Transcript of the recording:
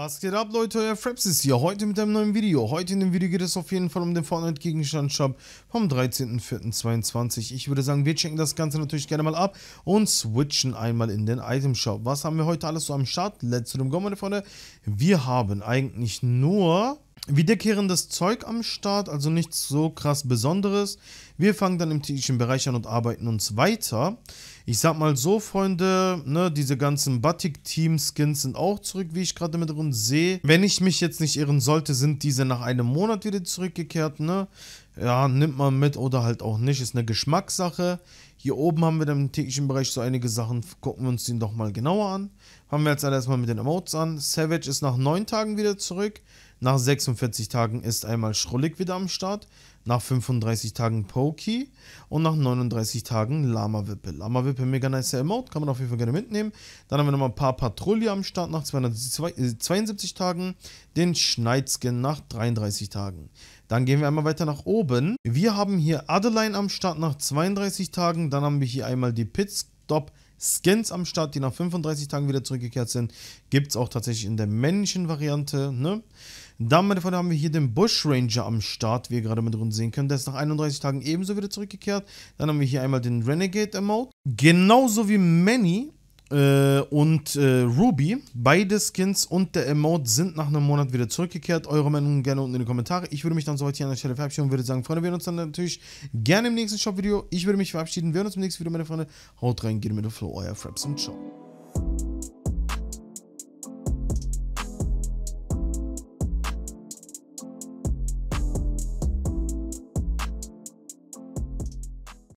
Was geht ab Leute, euer Fraps ist hier, heute mit einem neuen Video. Heute in dem Video geht es auf jeden Fall um den Fortnite Gegenstand Shop vom 13.04.22. Ich würde sagen, wir checken das Ganze natürlich gerne mal ab und switchen einmal in den Item Shop. Was haben wir heute alles so am Start? Let's go, meine Freunde. Wir haben eigentlich nur wiederkehrendes Zeug am Start, also nichts so krass Besonderes. Wir fangen dann im technischen Bereich an und arbeiten uns weiter. Ich sag mal so, Freunde, ne, diese ganzen Batik-Team-Skins sind auch zurück, wie ich gerade mit drin sehe. Wenn ich mich jetzt nicht irren sollte, sind diese nach einem Monat wieder zurückgekehrt, ne? Ja, nimmt man mit oder halt auch nicht, ist eine Geschmackssache. Hier oben haben wir dann im täglichen Bereich so einige Sachen, gucken wir uns den doch mal genauer an. Fangen wir jetzt alle erstmal mit den Emotes an. Savage ist nach neun Tagen wieder zurück. Nach 46 Tagen ist einmal Schrullig wieder am Start, nach 35 Tagen Pokey und nach 39 Tagen Lama-Wippe. Lama-Wippe, mega nice Emote, kann man auf jeden Fall gerne mitnehmen. Dann haben wir nochmal ein paar Patrouille am Start nach 272 äh, Tagen, den Schneidskin nach 33 Tagen. Dann gehen wir einmal weiter nach oben. Wir haben hier Adeline am Start nach 32 Tagen, dann haben wir hier einmal die Pitstop Skins am Start, die nach 35 Tagen wieder zurückgekehrt sind. Gibt es auch tatsächlich in der männlichen Variante. Ne? Dann, meine Freunde, haben wir hier den Bushranger am Start, wie ihr gerade mit drin sehen könnt. Der ist nach 31 Tagen ebenso wieder zurückgekehrt. Dann haben wir hier einmal den Renegade-Emote. Genauso wie Manny äh, und äh, Ruby. Beide Skins und der Emote sind nach einem Monat wieder zurückgekehrt. Eure Meinung gerne unten in die Kommentare. Ich würde mich dann soweit hier an der Stelle verabschieden und würde sagen, Freunde, wir sehen uns dann natürlich gerne im nächsten Shop-Video. Ich würde mich verabschieden. Wir sehen uns im nächsten Video, meine Freunde. Haut rein, geht mit dem Flow, euer Fraps und ciao.